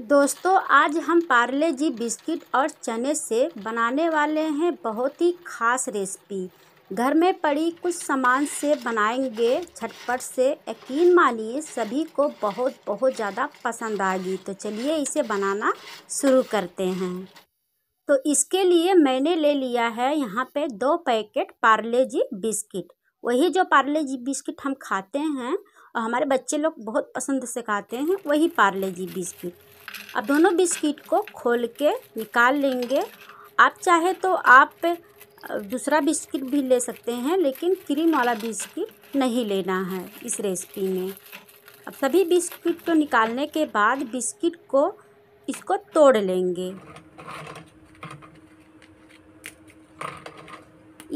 दोस्तों आज हम पार्ले जी बिस्किट और चने से बनाने वाले हैं बहुत ही खास रेसिपी घर में पड़ी कुछ सामान से बनाएंगे छटपट से यकीन मानिए सभी को बहुत बहुत ज़्यादा पसंद आएगी तो चलिए इसे बनाना शुरू करते हैं तो इसके लिए मैंने ले लिया है यहाँ पे दो पैकेट पार्ले जी बिस्किट वही जो पार्ले जी बिस्किट हम खाते हैं और हमारे बच्चे लोग बहुत पसंद से खाते हैं वही पार्ले जी बिस्किट अब दोनों बिस्किट को खोल के निकाल लेंगे आप चाहे तो आप दूसरा बिस्किट भी ले सकते हैं लेकिन क्रीम वाला बिस्किट नहीं लेना है इस रेसिपी में अब सभी बिस्किट को निकालने के बाद बिस्किट को इसको तोड़ लेंगे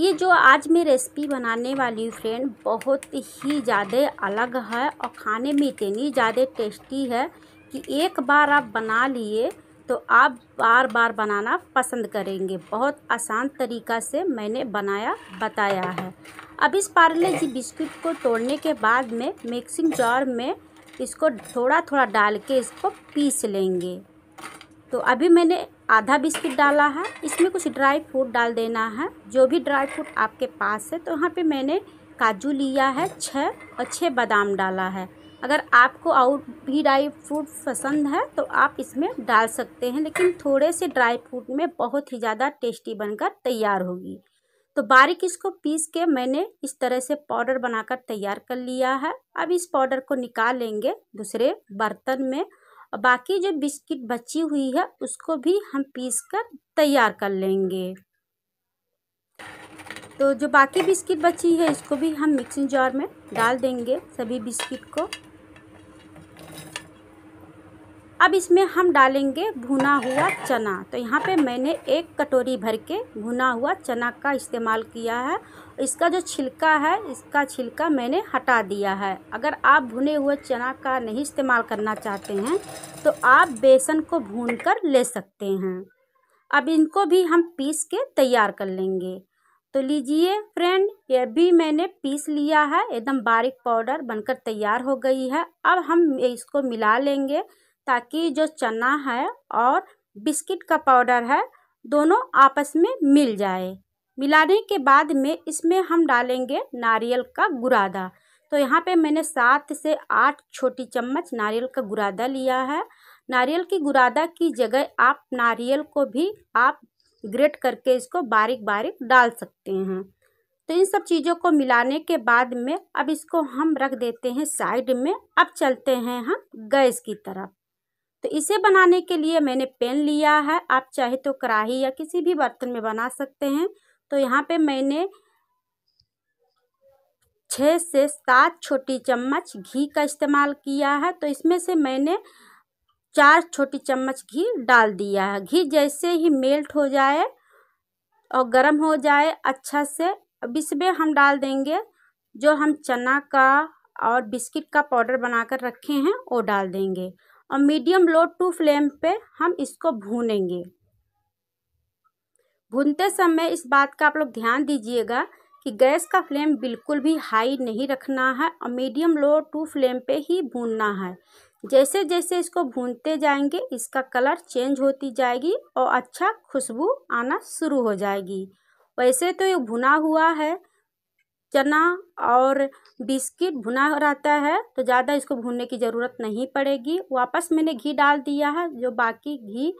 ये जो आज मैं रेसिपी बनाने वाली हूँ फ्रेंड बहुत ही ज़्यादा अलग है और खाने में इतनी ज़्यादा टेस्टी है कि एक बार आप बना लिए तो आप बार बार बनाना पसंद करेंगे बहुत आसान तरीका से मैंने बनाया बताया है अब इस पार्ले जी बिस्किट को तोड़ने के बाद में मिक्सिंग जार में इसको थोड़ा थोड़ा डाल के इसको पीस लेंगे तो अभी मैंने आधा बिस्किट डाला है इसमें कुछ ड्राई फ्रूट डाल देना है जो भी ड्राई फ्रूट आपके पास है तो यहाँ पे मैंने काजू लिया है छः और छः बादाम डाला है अगर आपको और भी ड्राई फ्रूट पसंद है तो आप इसमें डाल सकते हैं लेकिन थोड़े से ड्राई फ्रूट में बहुत ही ज़्यादा टेस्टी बनकर तैयार होगी तो बारीक इसको पीस के मैंने इस तरह से पाउडर बनाकर तैयार कर लिया है अब इस पाउडर को निकाल लेंगे दूसरे बर्तन में और बाकी जो बिस्किट बची हुई है उसको भी हम पीस कर तैयार कर लेंगे तो जो बाकी बिस्किट बची है इसको भी हम मिक्सिंग जार में डाल देंगे सभी बिस्किट को अब इसमें हम डालेंगे भुना हुआ चना तो यहाँ पे मैंने एक कटोरी भर के भुना हुआ चना का इस्तेमाल किया है इसका जो छिलका है इसका छिलका मैंने हटा दिया है अगर आप भुने हुए चना का नहीं इस्तेमाल करना चाहते हैं तो आप बेसन को भून कर ले सकते हैं अब इनको भी हम पीस के तैयार कर लेंगे तो लीजिए फ्रेंड ये भी मैंने पीस लिया है एकदम बारीक पाउडर बनकर तैयार हो गई है अब हम इसको मिला लेंगे ताकि जो चना है और बिस्किट का पाउडर है दोनों आपस में मिल जाए मिलाने के बाद में इसमें हम डालेंगे नारियल का गुरादा तो यहाँ पे मैंने सात से आठ छोटी चम्मच नारियल का गुरादा लिया है नारियल की गुरादा की जगह आप नारियल को भी आप ग्रेट करके इसको बारीक बारीक डाल सकते हैं तो इन सब चीज़ों को मिलाने के बाद में अब इसको हम रख देते हैं साइड में अब चलते हैं हम गैस की तरफ तो इसे बनाने के लिए मैंने पेन लिया है आप चाहे तो कढ़ाही या किसी भी बर्तन में बना सकते हैं तो यहाँ पे मैंने छः से सात छोटी चम्मच घी का इस्तेमाल किया है तो इसमें से मैंने चार छोटी चम्मच घी डाल दिया है घी जैसे ही मेल्ट हो जाए और गर्म हो जाए अच्छा से अब इसमें हम डाल देंगे जो हम चना का और बिस्किट का पाउडर बनाकर रखे हैं वो डाल देंगे और मीडियम लो टू फ्लेम पे हम इसको भूनेंगे भूनते समय इस बात का आप लोग ध्यान दीजिएगा कि गैस का फ्लेम बिल्कुल भी हाई नहीं रखना है और मीडियम लो टू फ्लेम पे ही भूनना है जैसे जैसे इसको भूनते जाएंगे इसका कलर चेंज होती जाएगी और अच्छा खुशबू आना शुरू हो जाएगी वैसे तो ये भुना हुआ है चना और बिस्किट भुना रहता है तो ज़्यादा इसको भूनने की ज़रूरत नहीं पड़ेगी वापस मैंने घी डाल दिया है जो बाकी घी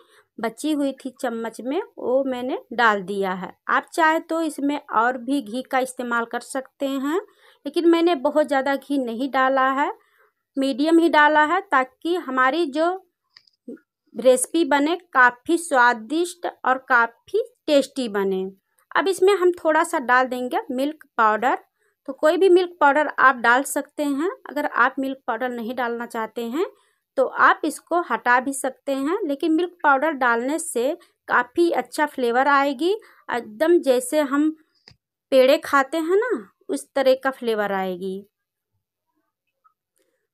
बची हुई थी चम्मच में वो मैंने डाल दिया है आप चाहे तो इसमें और भी घी का इस्तेमाल कर सकते हैं लेकिन मैंने बहुत ज़्यादा घी नहीं डाला है मीडियम ही डाला है ताकि हमारी जो रेसिपी बने काफ़ी स्वादिष्ट और काफ़ी टेस्टी बने अब इसमें हम थोड़ा सा डाल देंगे मिल्क पाउडर तो कोई भी मिल्क पाउडर आप डाल सकते हैं अगर आप मिल्क पाउडर नहीं डालना चाहते हैं तो आप इसको हटा भी सकते हैं लेकिन मिल्क पाउडर डालने से काफ़ी अच्छा फ्लेवर आएगी एकदम जैसे हम पेड़े खाते हैं ना उस तरह का फ्लेवर आएगी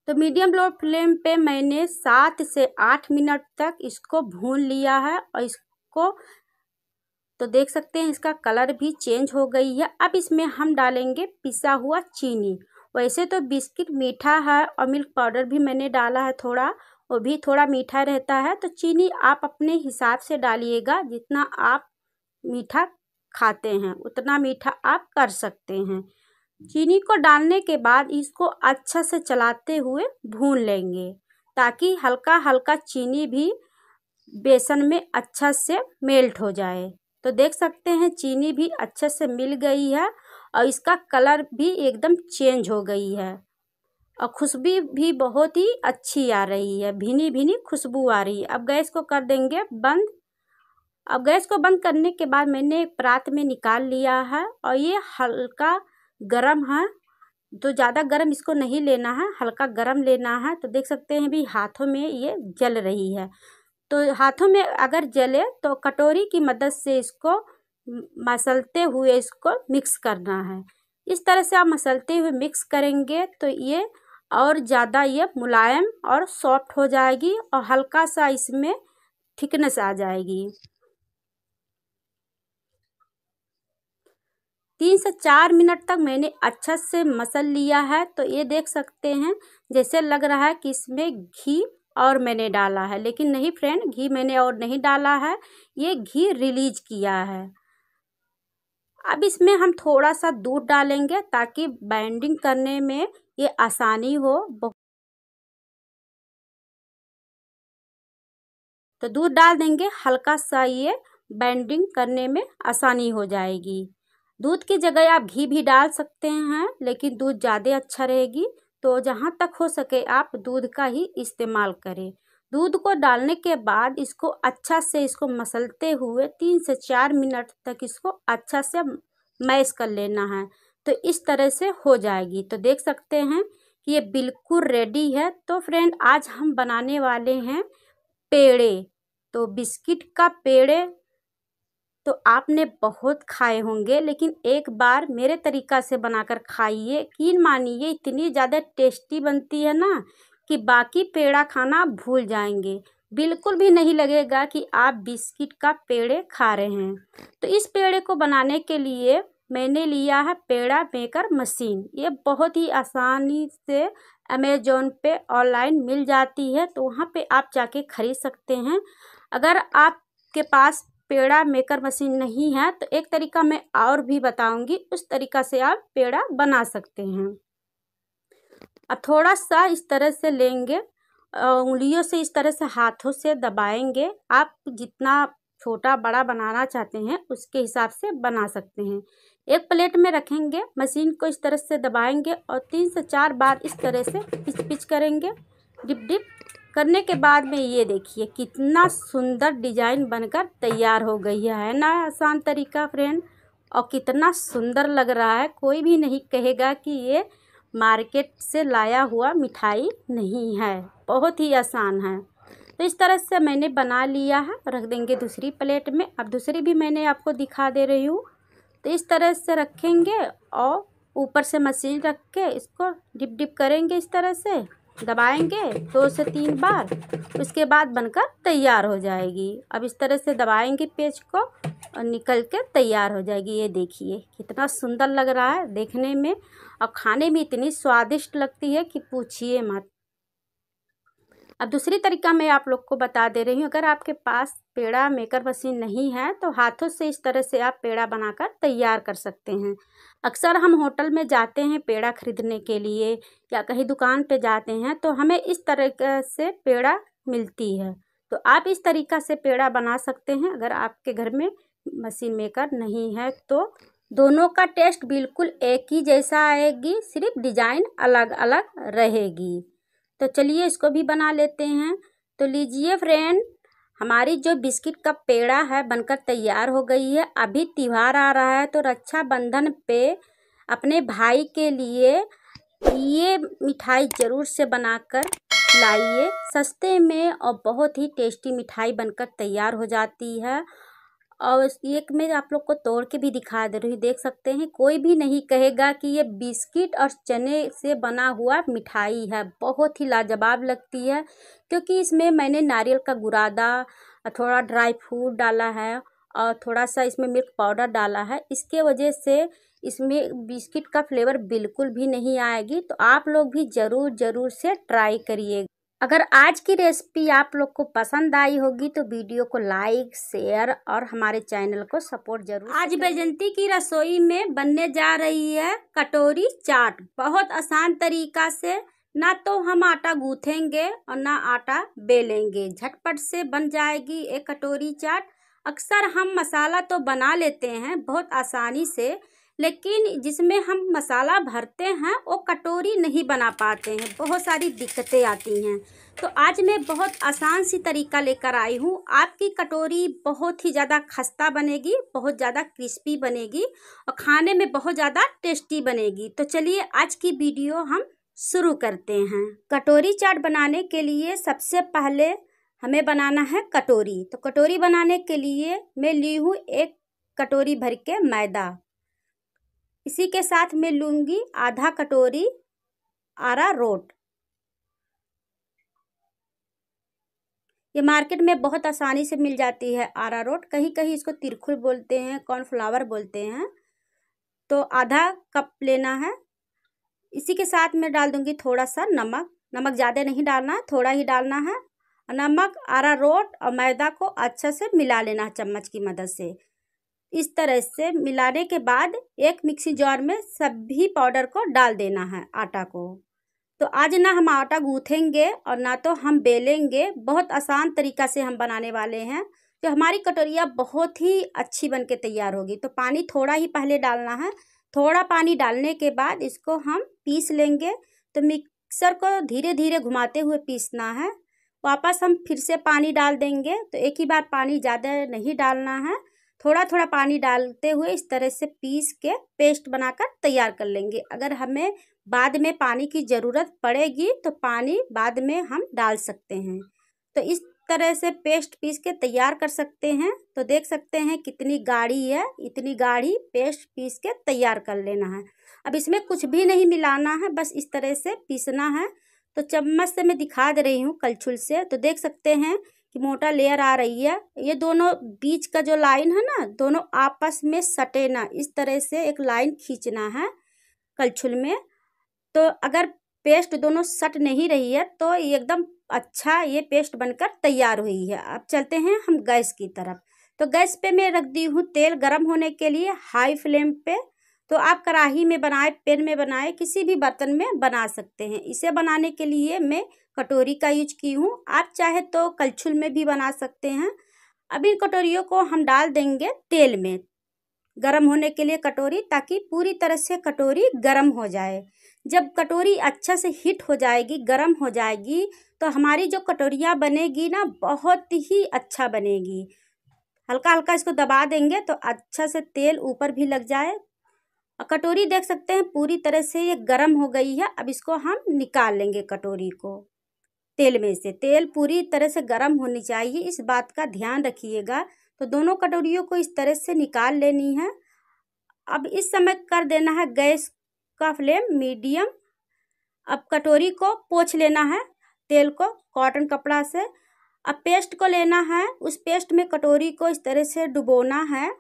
तो मीडियम लो फ्लेम पे मैंने सात से आठ मिनट तक इसको भून लिया है और इसको तो देख सकते हैं इसका कलर भी चेंज हो गई है अब इसमें हम डालेंगे पिसा हुआ चीनी वैसे तो बिस्किट मीठा है और मिल्क पाउडर भी मैंने डाला है थोड़ा वो भी थोड़ा मीठा रहता है तो चीनी आप अपने हिसाब से डालिएगा जितना आप मीठा खाते हैं उतना मीठा आप कर सकते हैं चीनी को डालने के बाद इसको अच्छा से चलाते हुए भून लेंगे ताकि हल्का हल्का चीनी भी बेसन में अच्छा से मेल्ट हो जाए तो देख सकते हैं चीनी भी अच्छे से मिल गई है और इसका कलर भी एकदम चेंज हो गई है और खुशबू भी बहुत ही अच्छी आ रही है भीनी भीनी खुशबू आ रही है अब गैस को कर देंगे बंद अब गैस को बंद करने के बाद मैंने एक परात में निकाल लिया है और ये हल्का गरम है तो ज़्यादा गरम इसको नहीं लेना है हल्का गरम लेना है तो देख सकते हैं भी हाथों में ये जल रही है तो हाथों में अगर जले तो कटोरी की मदद से इसको मसलते हुए इसको मिक्स करना है इस तरह से आप मसलते हुए मिक्स करेंगे तो ये और ज़्यादा ये मुलायम और सॉफ्ट हो जाएगी और हल्का सा इसमें थिकनेस आ जाएगी तीन से चार मिनट तक मैंने अच्छा से मसल लिया है तो ये देख सकते हैं जैसे लग रहा है कि इसमें घी और मैंने डाला है लेकिन नहीं फ्रेंड घी मैंने और नहीं डाला है ये घी रिलीज किया है अब इसमें हम थोड़ा सा दूध डालेंगे ताकि बाइंडिंग करने में ये आसानी हो तो दूध डाल देंगे हल्का सा ये बाइंडिंग करने में आसानी हो जाएगी दूध की जगह आप घी भी डाल सकते हैं लेकिन दूध ज़्यादा अच्छा रहेगी तो जहाँ तक हो सके आप दूध का ही इस्तेमाल करें दूध को डालने के बाद इसको अच्छा से इसको मसलते हुए तीन से चार मिनट तक इसको अच्छा से मैश कर लेना है तो इस तरह से हो जाएगी तो देख सकते हैं कि ये बिल्कुल रेडी है तो फ्रेंड आज हम बनाने वाले हैं पेड़े तो बिस्किट का पेड़े तो आपने बहुत खाए होंगे लेकिन एक बार मेरे तरीक़ा से बनाकर खाइए कि मानिए इतनी ज़्यादा टेस्टी बनती है ना कि बाकी पेड़ा खाना भूल जाएंगे बिल्कुल भी नहीं लगेगा कि आप बिस्किट का पेड़े खा रहे हैं तो इस पेड़े को बनाने के लिए मैंने लिया है पेड़ा मेकर मशीन ये बहुत ही आसानी से अमेजोन पे ऑनलाइन मिल जाती है तो वहाँ पे आप जाके ख़रीद सकते हैं अगर आपके पास पेड़ा मेकर मशीन नहीं है तो एक तरीका मैं और भी बताऊंगी उस तरीका से आप पेड़ा बना सकते हैं अब थोड़ा सा इस तरह से लेंगे उंगलियों से इस तरह से हाथों से दबाएंगे आप जितना छोटा बड़ा बनाना चाहते हैं उसके हिसाब से बना सकते हैं एक प्लेट में रखेंगे मशीन को इस तरह से दबाएंगे और तीन से चार बार इस तरह से पिच पिच करेंगे डिप डिप करने के बाद में ये देखिए कितना सुंदर डिजाइन बनकर तैयार हो गई है ना आसान तरीका फ्रेंड और कितना सुंदर लग रहा है कोई भी नहीं कहेगा कि ये मार्केट से लाया हुआ मिठाई नहीं है बहुत ही आसान है तो इस तरह से मैंने बना लिया है रख देंगे दूसरी प्लेट में अब दूसरी भी मैंने आपको दिखा दे रही हूँ तो इस तरह से रखेंगे और ऊपर से मशीन रख के इसको डिप डिप करेंगे इस तरह से दबाएंगे दो तो से तीन बार उसके बाद बनकर तैयार हो जाएगी अब इस तरह से दबाएंगे पेज को और निकल के तैयार हो जाएगी ये देखिए कितना सुंदर लग रहा है देखने में और खाने में इतनी स्वादिष्ट लगती है कि पूछिए मत अब दूसरी तरीका मैं आप लोग को बता दे रही हूँ अगर आपके पास पेड़ा मेकर मशीन नहीं है तो हाथों से इस तरह से आप पेड़ा बनाकर तैयार कर सकते हैं अक्सर हम होटल में जाते हैं पेड़ा खरीदने के लिए या कहीं दुकान पे जाते हैं तो हमें इस तरह से पेड़ा मिलती है तो आप इस तरीका से पेड़ा बना सकते हैं अगर आपके घर में मशीन मेकर नहीं है तो दोनों का टेस्ट बिल्कुल एक ही जैसा आएगी सिर्फ डिज़ाइन अलग अलग रहेगी तो चलिए इसको भी बना लेते हैं तो लीजिए फ्रेंड हमारी जो बिस्किट का पेड़ा है बनकर तैयार हो गई है अभी त्यौहार आ रहा है तो रक्षाबंधन पे अपने भाई के लिए ये मिठाई ज़रूर से बनाकर लाइए सस्ते में और बहुत ही टेस्टी मिठाई बनकर तैयार हो जाती है और एक मैं आप लोग को तोड़ के भी दिखा दे रही हूँ देख सकते हैं कोई भी नहीं कहेगा कि ये बिस्किट और चने से बना हुआ मिठाई है बहुत ही लाजवाब लगती है क्योंकि इसमें मैंने नारियल का गुरादा थोड़ा ड्राई फ्रूट डाला है और थोड़ा सा इसमें मिल्क पाउडर डाला है इसके वजह से इसमें बिस्किट का फ्लेवर बिल्कुल भी नहीं आएगी तो आप लोग भी ज़रूर ज़रूर से ट्राई करिएगा अगर आज की रेसिपी आप लोग को पसंद आई होगी तो वीडियो को लाइक शेयर और हमारे चैनल को सपोर्ट जरूर आज बैजंती की रसोई में बनने जा रही है कटोरी चाट बहुत आसान तरीका से ना तो हम आटा गूँथेंगे और ना आटा बेलेंगे झटपट से बन जाएगी एक कटोरी चाट अक्सर हम मसाला तो बना लेते हैं बहुत आसानी से लेकिन जिसमें हम मसाला भरते हैं वो कटोरी नहीं बना पाते हैं बहुत सारी दिक्कतें आती हैं तो आज मैं बहुत आसान सी तरीका लेकर आई हूँ आपकी कटोरी बहुत ही ज़्यादा खस्ता बनेगी बहुत ज़्यादा क्रिस्पी बनेगी और खाने में बहुत ज़्यादा टेस्टी बनेगी तो चलिए आज की वीडियो हम शुरू करते हैं कटोरी चाट बनाने के लिए सबसे पहले हमें बनाना है कटोरी तो कटोरी बनाने के लिए मैं ली हूँ एक कटोरी भर के मैदा इसी के साथ मैं लूँगी आधा कटोरी आरा रोट ये मार्केट में बहुत आसानी से मिल जाती है आरा रोट कहीं कहीं इसको तिरखुल बोलते हैं कॉर्नफ्लावर बोलते हैं तो आधा कप लेना है इसी के साथ मैं डाल दूँगी थोड़ा सा नमक नमक ज़्यादा नहीं डालना थोड़ा ही डालना है नमक आरा रोट और मैदा को अच्छे से मिला लेना है चम्मच की मदद से इस तरह से मिलाने के बाद एक मिक्सी जार में सभी पाउडर को डाल देना है आटा को तो आज ना हम आटा गूँथेंगे और ना तो हम बेलेंगे बहुत आसान तरीका से हम बनाने वाले हैं तो हमारी कटोरिया बहुत ही अच्छी बन के तैयार होगी तो पानी थोड़ा ही पहले डालना है थोड़ा पानी डालने के बाद इसको हम पीस लेंगे तो मिक्सर को धीरे धीरे घुमाते हुए पीसना है वापस हम फिर से पानी डाल देंगे तो एक ही बार पानी ज़्यादा नहीं डालना है थोड़ा थोड़ा पानी डालते हुए इस तरह से पीस के पेस्ट बनाकर तैयार कर लेंगे अगर हमें बाद में पानी की ज़रूरत पड़ेगी तो पानी बाद में हम डाल सकते हैं तो इस तरह से पेस्ट पीस के तैयार कर सकते हैं तो देख सकते हैं कितनी गाढ़ी है इतनी गाढ़ी पेस्ट पीस के तैयार कर लेना है अब इसमें कुछ भी नहीं मिलाना है बस इस तरह से पीसना है तो चम्मच से मैं दिखा दे रही हूँ कलछुल से तो देख सकते हैं कि मोटा लेयर आ रही है ये दोनों बीच का जो लाइन है ना दोनों आपस में सटे ना इस तरह से एक लाइन खींचना है कलछुल में तो अगर पेस्ट दोनों सट नहीं रही है तो एकदम अच्छा ये पेस्ट बनकर तैयार हुई है अब चलते हैं हम गैस की तरफ तो गैस पे मैं रख दी हूँ तेल गरम होने के लिए हाई फ्लेम पे तो आप कढ़ाही में बनाए पेन में बनाए किसी भी बर्तन में बना सकते हैं इसे बनाने के लिए मैं कटोरी का यूज की हूँ आप चाहे तो कलछुल में भी बना सकते हैं अब इन कटोरियों को हम डाल देंगे तेल में गरम होने के लिए कटोरी ताकि पूरी तरह से कटोरी गरम हो जाए जब कटोरी अच्छा से हीट हो जाएगी गरम हो जाएगी तो हमारी जो कटोरियाँ बनेगी ना बहुत ही अच्छा बनेगी हल्का हल्का इसको दबा देंगे तो अच्छा से तेल ऊपर भी लग जाए कटोरी देख सकते हैं पूरी तरह से ये गर्म हो गई है अब इसको हम निकाल लेंगे कटोरी को तेल में से तेल पूरी तरह से गर्म होनी चाहिए इस बात का ध्यान रखिएगा तो दोनों कटोरियों को इस तरह से निकाल लेनी है अब इस समय कर देना है गैस का फ्लेम मीडियम अब कटोरी को पोछ लेना है तेल को कॉटन कपड़ा से अब पेस्ट को लेना है उस पेस्ट में कटोरी को इस तरह से डुबोना है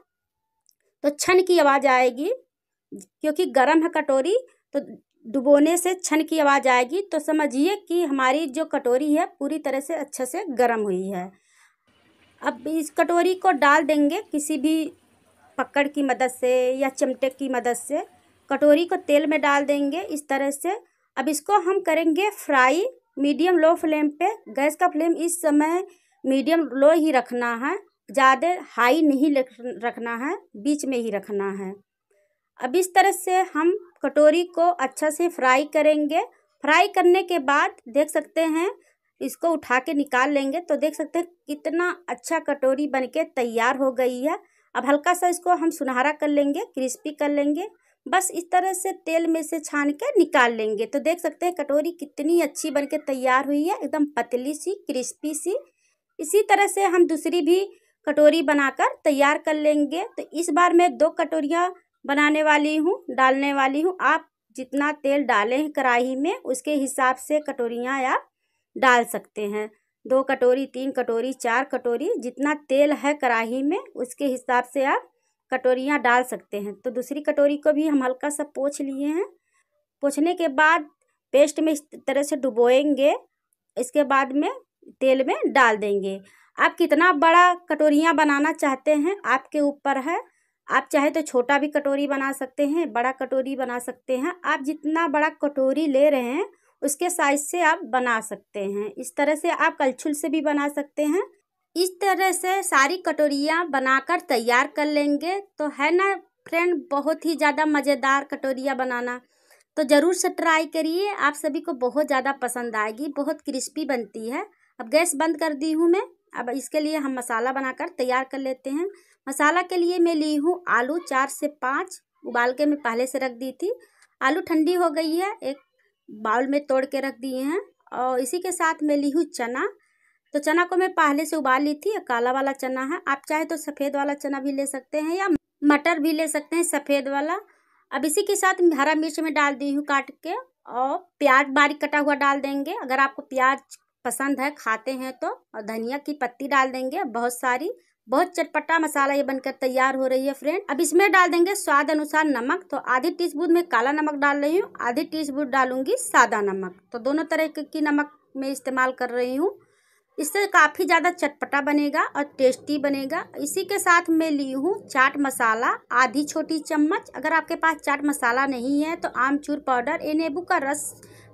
तो छन की आवाज़ आएगी क्योंकि गर्म है कटोरी तो डुबोने से छन की आवाज़ आएगी तो समझिए कि हमारी जो कटोरी है पूरी तरह से अच्छे से गर्म हुई है अब इस कटोरी को डाल देंगे किसी भी पकड़ की मदद से या चिमटे की मदद से कटोरी को तेल में डाल देंगे इस तरह से अब इसको हम करेंगे फ्राई मीडियम लो फ्लेम पे गैस का फ्लेम इस समय मीडियम लो ही रखना है ज़्यादा हाई नहीं रखना है बीच में ही रखना है अब इस तरह से हम कटोरी को अच्छा से फ्राई करेंगे फ्राई करने के बाद देख सकते हैं इसको उठा के निकाल लेंगे तो देख सकते हैं कितना अच्छा कटोरी बनके तैयार हो गई है अब हल्का सा इसको हम सुनहरा कर लेंगे क्रिस्पी कर लेंगे बस इस तरह से तेल में से छान के निकाल लेंगे तो देख सकते हैं कटोरी कितनी अच्छी बन के तैयार हुई है एकदम पतली सी क्रिस्पी सी इसी तरह से हम दूसरी भी कटोरी बनाकर तैयार कर लेंगे तो इस बार मैं दो कटोरियाँ बनाने वाली हूँ डालने वाली हूँ आप जितना तेल डालें कढ़ाई में उसके हिसाब से कटोरियाँ आप डाल सकते हैं दो कटोरी तीन कटोरी चार कटोरी जितना तेल है कढ़ाई में उसके हिसाब से आप कटोरियाँ डाल सकते हैं तो दूसरी कटोरी को भी हम हल्का सा पोछ लिए हैं पोछने के बाद पेस्ट में इस तरह से डुबोएंगे इसके बाद में तेल में डाल देंगे आप कितना बड़ा कटोरियाँ बनाना चाहते हैं आपके ऊपर है आप चाहे तो छोटा भी कटोरी बना सकते हैं बड़ा कटोरी बना सकते हैं आप जितना बड़ा कटोरी ले रहे हैं उसके साइज से आप बना सकते हैं इस तरह से आप कलछुल से भी बना सकते हैं इस तरह से सारी कटोरियाँ बनाकर तैयार कर लेंगे तो है ना फ्रेंड बहुत ही ज़्यादा मज़ेदार कटोरियाँ बनाना तो ज़रूर से ट्राई करिए आप सभी को बहुत ज़्यादा पसंद आएगी बहुत क्रिस्पी बनती है अब गैस बंद कर दी हूँ मैं अब इसके लिए हम मसाला बनाकर तैयार कर लेते हैं मसाला के लिए मैं ली हूँ आलू चार से पाँच उबाल के मैं पहले से रख दी थी आलू ठंडी हो गई है एक बाउल में तोड़ के रख दिए हैं और इसी के साथ मैं ली हूँ चना तो चना को मैं पहले से उबाल ली थी काला वाला चना है आप चाहे तो सफ़ेद वाला चना भी ले सकते हैं या मटर भी ले सकते हैं सफ़ेद वाला अब इसी के साथ हरा मिर्च में डाल दी हूँ काट के और प्याज बारीक कटा हुआ डाल देंगे अगर आपको प्याज पसंद है खाते हैं तो और धनिया की पत्ती डाल देंगे बहुत सारी बहुत चटपटा मसाला ये बनकर तैयार हो रही है फ्रेंड अब इसमें डाल देंगे स्वाद अनुसार नमक तो आधी टी स्पून में काला नमक डाल रही हूँ आधी टी स्पून डालूंगी सादा नमक तो दोनों तरह की नमक मैं इस्तेमाल कर रही हूँ इससे काफ़ी ज़्यादा चटपटा बनेगा और टेस्टी बनेगा इसी के साथ मैं ली हूँ चाट मसाला आधी छोटी चम्मच अगर आपके पास चाट मसाला नहीं है तो आमचूर पाउडर ए नींबू का रस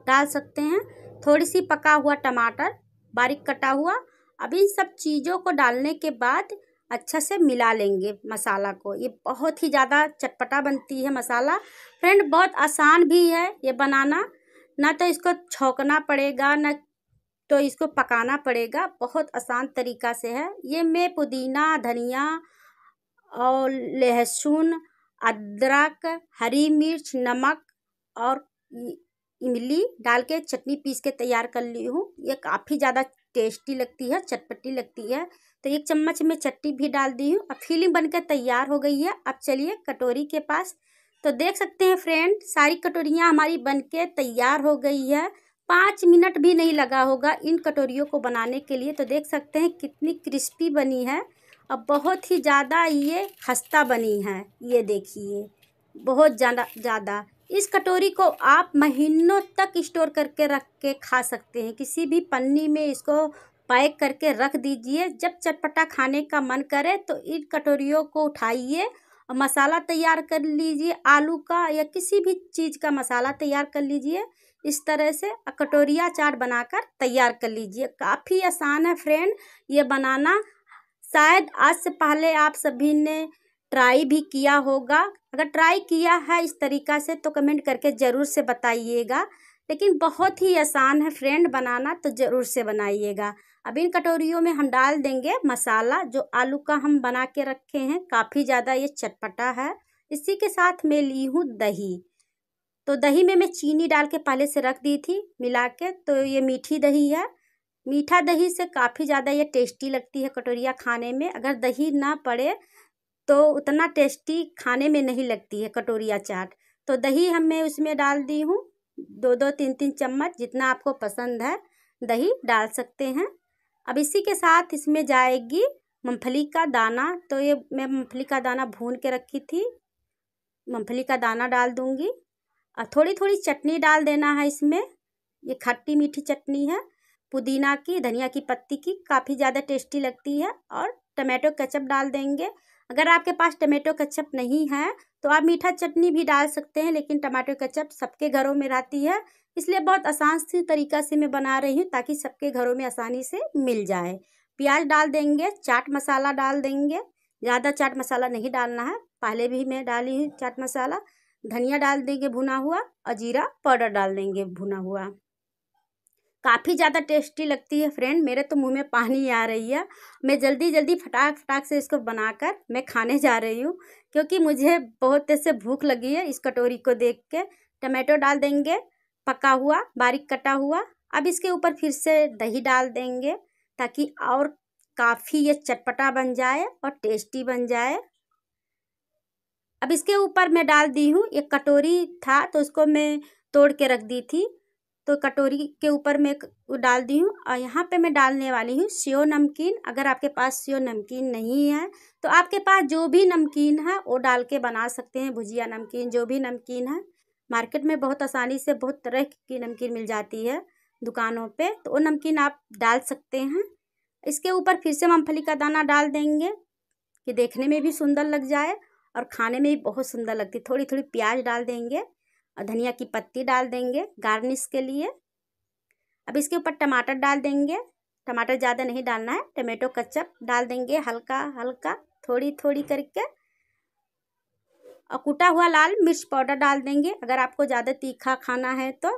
डाल सकते हैं थोड़ी सी पका हुआ टमाटर बारीक कटा हुआ अब इन सब चीज़ों को डालने के बाद अच्छा से मिला लेंगे मसाला को ये बहुत ही ज़्यादा चटपटा बनती है मसाला फ्रेंड बहुत आसान भी है ये बनाना ना तो इसको छोंकना पड़ेगा ना तो इसको पकाना पड़ेगा बहुत आसान तरीका से है ये मैं पुदीना धनिया और लहसुन अदरक हरी मिर्च नमक और इमली डाल के चटनी पीस के तैयार कर ली हूँ ये काफ़ी ज़्यादा टेस्टी लगती है चटपटी लगती है तो एक चम्मच में चट्टी भी डाल दी हूँ अब फीलिंग बनकर तैयार हो गई है अब चलिए कटोरी के पास तो देख सकते हैं फ्रेंड सारी कटोरियाँ हमारी बनके तैयार हो गई है पाँच मिनट भी नहीं लगा होगा इन कटोरियों को बनाने के लिए तो देख सकते हैं कितनी क्रिस्पी बनी है अब बहुत ही ज़्यादा ये खस्ता बनी है ये देखिए बहुत ज़्यादा ज़्यादा इस कटोरी को आप महीनों तक स्टोर करके रख के खा सकते हैं किसी भी पन्नी में इसको पैक करके रख दीजिए जब चटपटा खाने का मन करे तो इन कटोरियों को उठाइए और मसाला तैयार कर लीजिए आलू का या किसी भी चीज़ का मसाला तैयार कर लीजिए इस तरह से कटोरिया चाट बनाकर तैयार कर लीजिए काफ़ी आसान है फ्रेंड ये बनाना शायद आज से पहले आप सभी ने ट्राई भी किया होगा अगर ट्राई किया है इस तरीका से तो कमेंट करके ज़रूर से बताइएगा लेकिन बहुत ही आसान है फ्रेंड बनाना तो ज़रूर से बनाइएगा अब इन कटोरियों में हम डाल देंगे मसाला जो आलू का हम बना के रखे हैं काफ़ी ज़्यादा ये चटपटा है इसी के साथ मैं ली हूँ दही तो दही में मैं चीनी डाल के पहले से रख दी थी मिला के तो ये मीठी दही है मीठा दही से काफ़ी ज़्यादा ये टेस्टी लगती है कटोरिया खाने में अगर दही ना पड़े तो उतना टेस्टी खाने में नहीं लगती है कटोरिया चाट तो दही हम मैं उसमें डाल दी हूँ दो दो तीन तीन चम्मच जितना आपको पसंद है दही डाल सकते हैं अब इसी के साथ इसमें जाएगी मूँगफली का दाना तो ये मैं मूँगफली का दाना भून के रखी थी मूँगफली का दाना डाल दूँगी और थोड़ी थोड़ी चटनी डाल देना है इसमें ये खट्टी मीठी चटनी है पुदीना की धनिया की पत्ती की काफ़ी ज़्यादा टेस्टी लगती है और टमाटो केचप डाल देंगे अगर आपके पास टमाटो कचप नहीं है तो आप मीठा चटनी भी डाल सकते हैं लेकिन टमाटो कचप सबके घरों में रहती है इसलिए बहुत आसान सी तरीका से मैं बना रही हूँ ताकि सबके घरों में आसानी से मिल जाए प्याज डाल देंगे चाट मसाला डाल देंगे ज़्यादा चाट मसाला नहीं डालना है पहले भी मैं डाली हूँ चाट मसाला धनिया डाल देंगे भुना हुआ और जीरा पाउडर डाल देंगे भुना हुआ काफ़ी ज़्यादा टेस्टी लगती है फ्रेंड मेरे तो मुंह में पानी आ रही है मैं जल्दी जल्दी फटाक फटाक से इसको बनाकर मैं खाने जा रही हूँ क्योंकि मुझे बहुत तेज से भूख लगी है इस कटोरी को देख के टमाटो डाल देंगे पका हुआ बारीक कटा हुआ अब इसके ऊपर फिर से दही डाल देंगे ताकि और काफ़ी ये चटपटा बन जाए और टेस्टी बन जाए अब इसके ऊपर मैं डाल दी हूँ एक कटोरी था तो उसको मैं तोड़ के रख दी थी तो कटोरी के ऊपर मैं डाल दी हूँ और यहाँ पे मैं डालने वाली हूँ सियो नमकीन अगर आपके पास सियो नमकीन नहीं है तो आपके पास जो भी नमकीन है वो डाल के बना सकते हैं भुजिया नमकीन जो भी नमकीन है मार्केट में बहुत आसानी से बहुत तरह की नमकीन मिल जाती है दुकानों पर तो वो नमकीन आप डाल सकते हैं इसके ऊपर फिर से मूँगफली का दाना डाल देंगे कि देखने में भी सुंदर लग जाए और खाने में भी बहुत सुंदर लगती थोड़ी थोड़ी प्याज डाल देंगे और धनिया की पत्ती डाल देंगे गार्निश के लिए अब इसके ऊपर टमाटर डाल देंगे टमाटर ज़्यादा नहीं डालना है टमाटो कच्चप डाल देंगे हल्का हल्का थोड़ी थोड़ी करके और कूटा हुआ लाल मिर्च पाउडर डाल देंगे अगर आपको ज़्यादा तीखा खाना है तो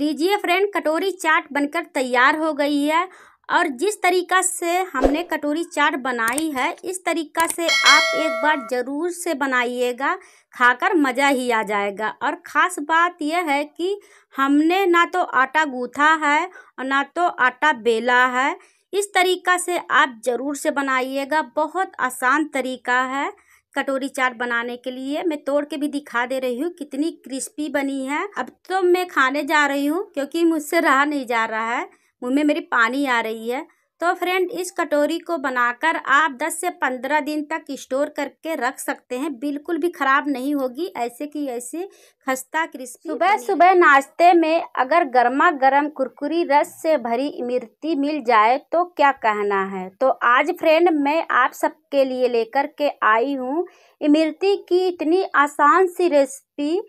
लीजिए फ्रेंड कटोरी चाट बनकर तैयार हो गई है और जिस तरीका से हमने कटोरी चाट बनाई है इस तरीका से आप एक बार ज़रूर से बनाइएगा खाकर मज़ा ही आ जाएगा और ख़ास बात यह है कि हमने ना तो आटा गूथा है और ना तो आटा बेला है इस तरीका से आप ज़रूर से बनाइएगा बहुत आसान तरीका है कटोरी चाट बनाने के लिए मैं तोड़ के भी दिखा दे रही हूँ कितनी क्रिस्पी बनी है अब तो मैं खाने जा रही हूँ क्योंकि मुझसे रहा नहीं जा रहा है मुँह में मेरी पानी आ रही है तो फ्रेंड इस कटोरी को बनाकर आप 10 से 15 दिन तक स्टोर करके रख सकते हैं बिल्कुल भी ख़राब नहीं होगी ऐसे कि ऐसे खस्ता क्रिस्पी सुबह सुबह नाश्ते में अगर गर्मा गर्म कुरकुरी रस से भरी इमरती मिल जाए तो क्या कहना है तो आज फ्रेंड मैं आप सबके लिए लेकर के आई हूँ इमरती की इतनी आसान सी रेसिपी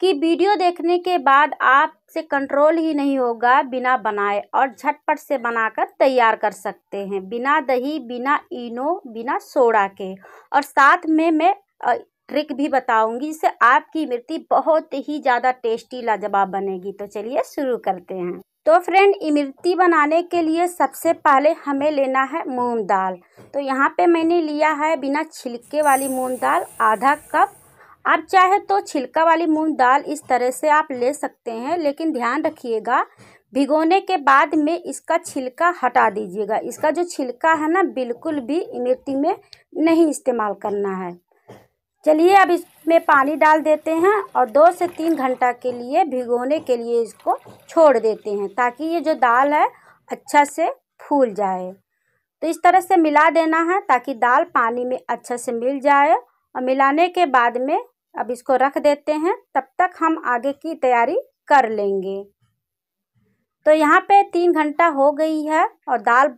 कि वीडियो देखने के बाद आपसे कंट्रोल ही नहीं होगा बिना बनाए और झटपट से बनाकर तैयार कर सकते हैं बिना दही बिना इनो बिना सोडा के और साथ में मैं ट्रिक भी बताऊंगी जिससे आपकी इमरती बहुत ही ज़्यादा टेस्टी लाजवाब बनेगी तो चलिए शुरू करते हैं तो फ्रेंड इमरती बनाने के लिए सबसे पहले हमें लेना है मूंग दाल तो यहाँ पे मैंने लिया है बिना छिलके वाली मूंग दाल आधा कप आप चाहे तो छिलका वाली मूंग दाल इस तरह से आप ले सकते हैं लेकिन ध्यान रखिएगा भिगोने के बाद में इसका छिलका हटा दीजिएगा इसका जो छिलका है ना बिल्कुल भी इमरती में नहीं इस्तेमाल करना है चलिए अब इसमें पानी डाल देते हैं और दो से तीन घंटा के लिए भिगोने के लिए इसको छोड़ देते हैं ताकि ये जो दाल है अच्छा से फूल जाए तो इस तरह से मिला देना है ताकि दाल पानी में अच्छा से मिल जाए और मिलाने के बाद में अब इसको रख देते हैं तब तक हम आगे की तैयारी कर लेंगे तो यहाँ पे तीन घंटा हो गई है और दाल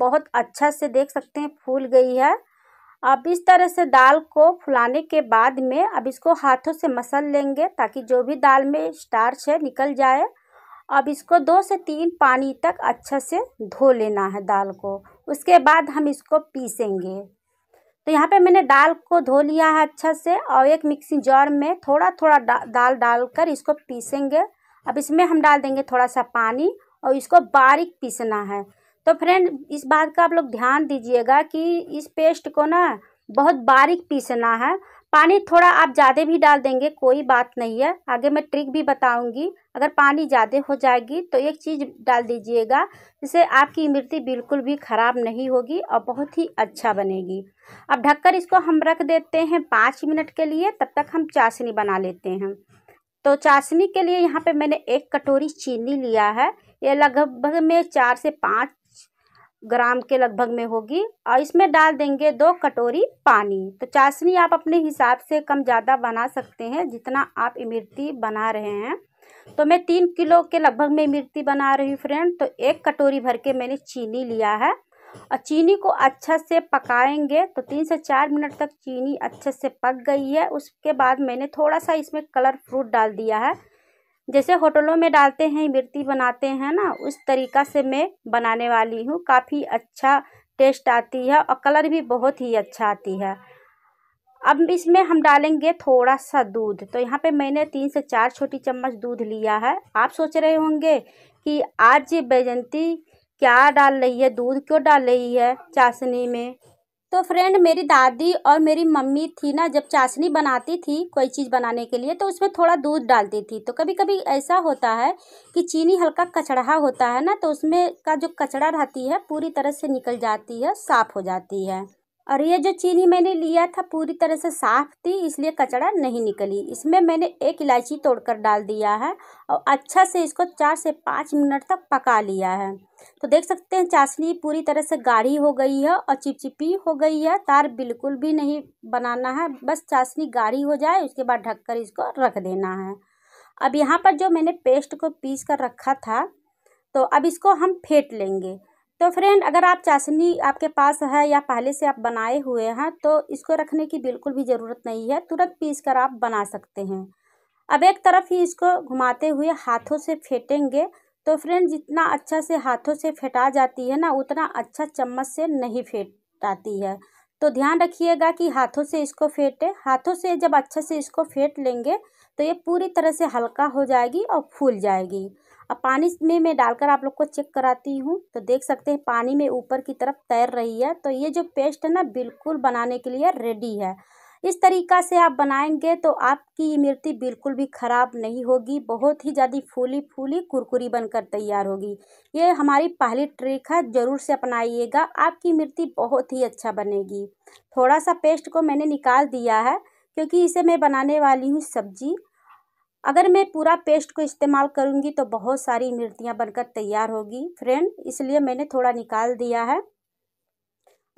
बहुत अच्छा से देख सकते हैं फूल गई है अब इस तरह से दाल को फुलाने के बाद में अब इसको हाथों से मसल लेंगे ताकि जो भी दाल में स्टार्च है निकल जाए अब इसको दो से तीन पानी तक अच्छा से धो लेना है दाल को उसके बाद हम इसको पीसेंगे तो यहाँ पे मैंने दाल को धो लिया है अच्छा से और एक मिक्सी जार में थोड़ा थोड़ा दा, दाल डालकर इसको पीसेंगे अब इसमें हम डाल देंगे थोड़ा सा पानी और इसको बारीक पीसना है तो फ्रेंड इस बात का आप लोग ध्यान दीजिएगा कि इस पेस्ट को ना बहुत बारीक पीसना है पानी थोड़ा आप ज़्यादा भी डाल देंगे कोई बात नहीं है आगे मैं ट्रिक भी बताऊंगी अगर पानी ज़्यादा हो जाएगी तो एक चीज़ डाल दीजिएगा जिससे आपकी इमरती बिल्कुल भी ख़राब नहीं होगी और बहुत ही अच्छा बनेगी अब ढककर इसको हम रख देते हैं पाँच मिनट के लिए तब तक हम चाशनी बना लेते हैं तो चाशनी के लिए यहाँ पर मैंने एक कटोरी चीनी लिया है ये लगभग मैं चार से पाँच ग्राम के लगभग में होगी और इसमें डाल देंगे दो कटोरी पानी तो चाशनी आप अपने हिसाब से कम ज़्यादा बना सकते हैं जितना आप इमरती बना रहे हैं तो मैं तीन किलो के लगभग में इमरती बना रही हूँ फ्रेंड तो एक कटोरी भर के मैंने चीनी लिया है और चीनी को अच्छा से पकाएंगे तो तीन से चार मिनट तक चीनी अच्छे से पक गई है उसके बाद मैंने थोड़ा सा इसमें कलर फ्रूट डाल दिया है जैसे होटलों में डालते हैं मिर्ती बनाते हैं ना उस तरीका से मैं बनाने वाली हूँ काफ़ी अच्छा टेस्ट आती है और कलर भी बहुत ही अच्छा आती है अब इसमें हम डालेंगे थोड़ा सा दूध तो यहाँ पे मैंने तीन से चार छोटी चम्मच दूध लिया है आप सोच रहे होंगे कि आज ये बैजंती क्या डाल रही है दूध क्यों डाल रही है चाशनी में तो फ्रेंड मेरी दादी और मेरी मम्मी थी ना जब चाशनी बनाती थी कोई चीज़ बनाने के लिए तो उसमें थोड़ा दूध डालती थी तो कभी कभी ऐसा होता है कि चीनी हल्का कचड़ा होता है ना तो उसमें का जो कचड़ा रहती है पूरी तरह से निकल जाती है साफ़ हो जाती है और ये जो चीनी मैंने लिया था पूरी तरह से साफ़ थी इसलिए कचड़ा नहीं निकली इसमें मैंने एक इलायची तोड़कर डाल दिया है और अच्छा से इसको चार से पाँच मिनट तक पका लिया है तो देख सकते हैं चाशनी पूरी तरह से गाढ़ी हो गई है और चिपचिपी हो गई है तार बिल्कुल भी नहीं बनाना है बस चाशनी गाढ़ी हो जाए उसके बाद ढक इसको रख देना है अब यहाँ पर जो मैंने पेस्ट को पीस कर रखा था तो अब इसको हम फेंट लेंगे तो फ्रेंड अगर आप चाशनी आपके पास है या पहले से आप बनाए हुए हैं तो इसको रखने की बिल्कुल भी ज़रूरत नहीं है तुरंत पीस कर आप बना सकते हैं अब एक तरफ ही इसको घुमाते हुए हाथों से फेंटेंगे तो फ्रेंड जितना अच्छा से हाथों से फेंटा जाती है ना उतना अच्छा चम्मच से नहीं फेंट आती है तो ध्यान रखिएगा कि हाथों से इसको फेंटे हाथों से जब अच्छे से इसको फेंट लेंगे तो ये पूरी तरह से हल्का हो जाएगी और फूल जाएगी अब पानी में मैं डालकर आप लोग को चेक कराती हूँ तो देख सकते हैं पानी में ऊपर की तरफ तैर रही है तो ये जो पेस्ट है ना बिल्कुल बनाने के लिए रेडी है इस तरीका से आप बनाएंगे तो आपकी इमरती बिल्कुल भी ख़राब नहीं होगी बहुत ही ज़्यादा फूली फूली कुरकुरी बनकर तैयार होगी ये हमारी पहली ट्रिक है ज़रूर से अपनाइएगा आपकी इमरती बहुत ही अच्छा बनेगी थोड़ा सा पेस्ट को मैंने निकाल दिया है क्योंकि इसे मैं बनाने वाली हूँ सब्जी अगर मैं पूरा पेस्ट को इस्तेमाल करूँगी तो बहुत सारी मिर्तियाँ बनकर तैयार होगी फ्रेंड इसलिए मैंने थोड़ा निकाल दिया है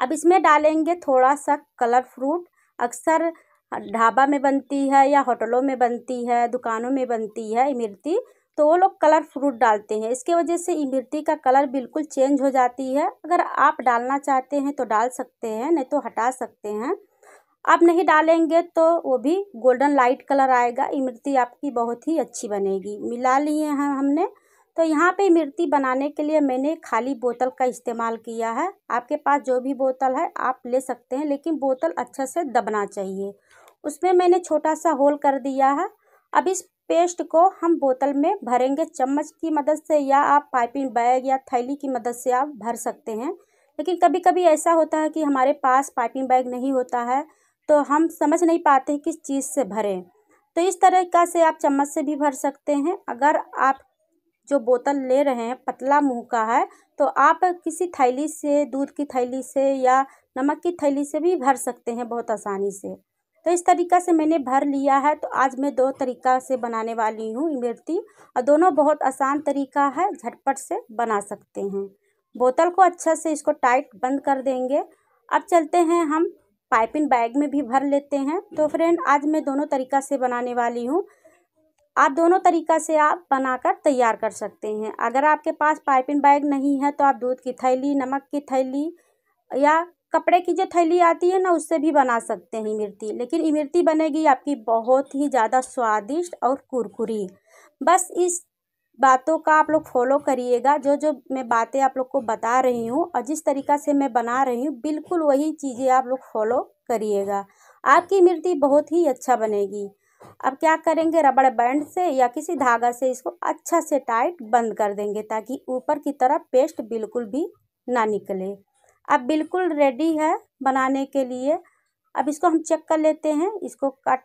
अब इसमें डालेंगे थोड़ा सा कलर फ्रूट अक्सर ढाबा में बनती है या होटलों में बनती है दुकानों में बनती है इमरती तो वो लोग कलर फ्रूट डालते हैं इसके वजह से इमरती का कलर बिल्कुल चेंज हो जाती है अगर आप डालना चाहते हैं तो डाल सकते हैं नहीं तो हटा सकते हैं आप नहीं डालेंगे तो वो भी गोल्डन लाइट कलर आएगा इमरती आपकी बहुत ही अच्छी बनेगी मिला लिए हैं हमने तो यहाँ पे इमरती बनाने के लिए मैंने खाली बोतल का इस्तेमाल किया है आपके पास जो भी बोतल है आप ले सकते हैं लेकिन बोतल अच्छे से दबना चाहिए उसमें मैंने छोटा सा होल कर दिया है अब इस पेस्ट को हम बोतल में भरेंगे चम्मच की मदद से या आप पाइपिंग बैग या थैली की मदद से आप भर सकते हैं लेकिन कभी कभी ऐसा होता है कि हमारे पास पाइपिंग बैग नहीं होता है तो हम समझ नहीं पाते किस चीज़ से भरें तो इस तरह से आप चम्मच से भी भर सकते हैं अगर आप जो बोतल ले रहे हैं पतला मुंह का है तो आप किसी थैली से दूध की थैली से या नमक की थैली से भी भर सकते हैं बहुत आसानी से तो इस तरीका से मैंने भर लिया है तो आज मैं दो तरीका से बनाने वाली हूँ इमरती और दोनों बहुत आसान तरीका है झटपट से बना सकते हैं बोतल को अच्छा से इसको टाइट बंद कर देंगे अब चलते हैं हम पाइपिंग बैग में भी भर लेते हैं तो फ्रेंड आज मैं दोनों तरीका से बनाने वाली हूँ आप दोनों तरीका से आप बनाकर तैयार कर सकते हैं अगर आपके पास पाइपिंग बैग नहीं है तो आप दूध की थैली नमक की थैली या कपड़े की जो थैली आती है ना उससे भी बना सकते हैं इमरती लेकिन इमरती बनेगी आपकी बहुत ही ज़्यादा स्वादिष्ट और कुरकुरी बस इस बातों का आप लोग फॉलो करिएगा जो जो मैं बातें आप लोग को बता रही हूँ और जिस तरीका से मैं बना रही हूँ बिल्कुल वही चीज़ें आप लोग फॉलो करिएगा आपकी मूर्ति बहुत ही अच्छा बनेगी अब क्या करेंगे रबड़ बैंड से या किसी धागा से इसको अच्छा से टाइट बंद कर देंगे ताकि ऊपर की तरफ पेस्ट बिल्कुल भी ना निकले अब बिल्कुल रेडी है बनाने के लिए अब इसको हम चेक कर लेते हैं इसको कट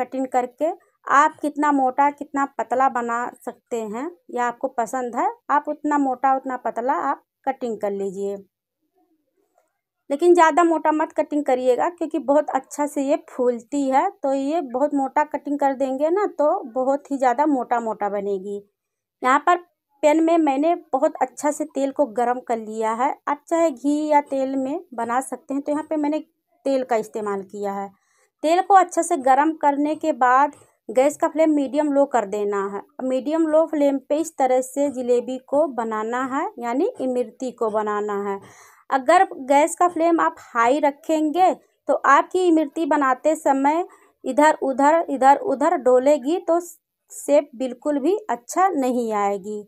कटिंग करके आप कितना मोटा कितना पतला बना सकते हैं या आपको पसंद है आप उतना मोटा उतना पतला आप कटिंग कर लीजिए लेकिन ज़्यादा मोटा मत कटिंग करिएगा क्योंकि बहुत अच्छा से ये फूलती है तो ये बहुत मोटा कटिंग कर देंगे ना तो बहुत ही ज़्यादा मोटा मोटा बनेगी यहाँ पर पेन में मैंने बहुत अच्छा से तेल को गर्म कर लिया है आप चाहे घी या तेल में बना सकते हैं तो यहाँ पे मैंने तेल का इस्तेमाल किया है तेल को अच्छा से गर्म करने के बाद गैस का फ्लेम मीडियम लो कर देना है मीडियम लो फ्लेम पे इस तरह से जलेबी को बनाना है यानी इमरती को बनाना है अगर गैस का फ्लेम आप हाई रखेंगे तो आपकी इमरती बनाते समय इधर उधर इधर उधर डोलेगी तो सेप बिल्कुल भी अच्छा नहीं आएगी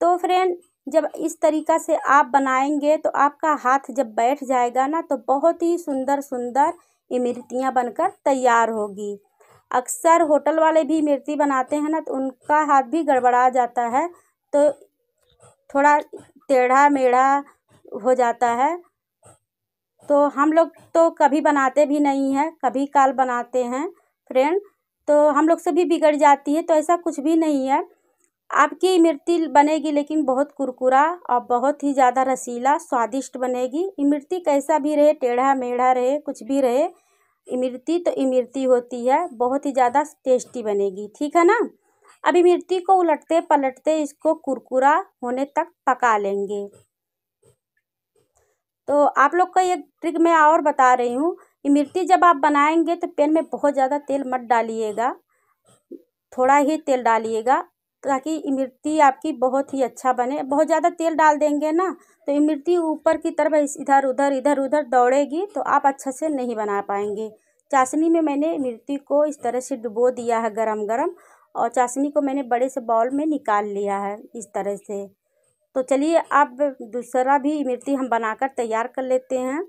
तो फ्रेंड जब इस तरीका से आप बनाएंगे तो आपका हाथ जब बैठ जाएगा ना तो बहुत ही सुंदर सुंदर इमरतियाँ बनकर तैयार होगी अक्सर होटल वाले भी मिर्ची बनाते हैं ना तो उनका हाथ भी गड़बड़ा जाता है तो थोड़ा टेढ़ा मेढ़ा हो जाता है तो हम लोग तो कभी बनाते भी नहीं हैं कभी काल बनाते हैं फ्रेंड तो हम लोग से भी बिगड़ जाती है तो ऐसा कुछ भी नहीं है आपकी इमरती बनेगी लेकिन बहुत कुरकुरा और बहुत ही ज़्यादा रसीला स्वादिष्ट बनेगी इमरती कैसा भी रहे टेढ़ा मेढ़ा रहे कुछ भी रहे इमरती तो इमरती होती है बहुत ही ज़्यादा टेस्टी बनेगी ठीक है ना अब इमरती को उलटते पलटते इसको कुरकुरा होने तक पका लेंगे तो आप लोग का ये ट्रिक मैं और बता रही हूँ इमरती जब आप बनाएंगे तो पैन में बहुत ज़्यादा तेल मत डालिएगा थोड़ा ही तेल डालिएगा ताकि इमरती आपकी बहुत ही अच्छा बने बहुत ज़्यादा तेल डाल देंगे ना तो इमरती ऊपर की तरफ इधर उधर इधर उधर दौड़ेगी तो आप अच्छे से नहीं बना पाएंगे चाशनी में मैंने इमरती को इस तरह से डुबो दिया है गरम गरम और चाशनी को मैंने बड़े से बाउल में निकाल लिया है इस तरह से तो चलिए अब दूसरा भी इमरती हम बनाकर तैयार कर लेते हैं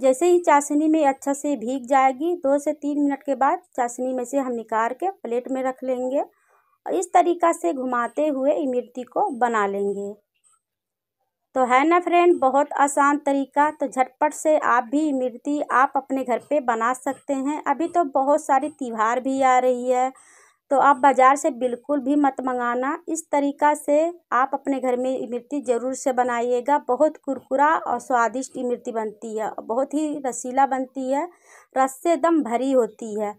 जैसे ही चाशनी में अच्छा से भीग जाएगी दो से तीन मिनट के बाद चाशनी में से हम निकाल के प्लेट में रख लेंगे और इस तरीका से घुमाते हुए इमरती को बना लेंगे तो है ना फ्रेंड बहुत आसान तरीका तो झटपट से आप भी इमरती आप अपने घर पे बना सकते हैं अभी तो बहुत सारी त्यौहार भी आ रही है तो आप बाज़ार से बिल्कुल भी मत मंगाना इस तरीका से आप अपने घर में इमरती ज़रूर से बनाइएगा बहुत कुरकुरा और स्वादिष्ट इमरती बनती है बहुत ही रसीला बनती है रस से एकदम भरी होती है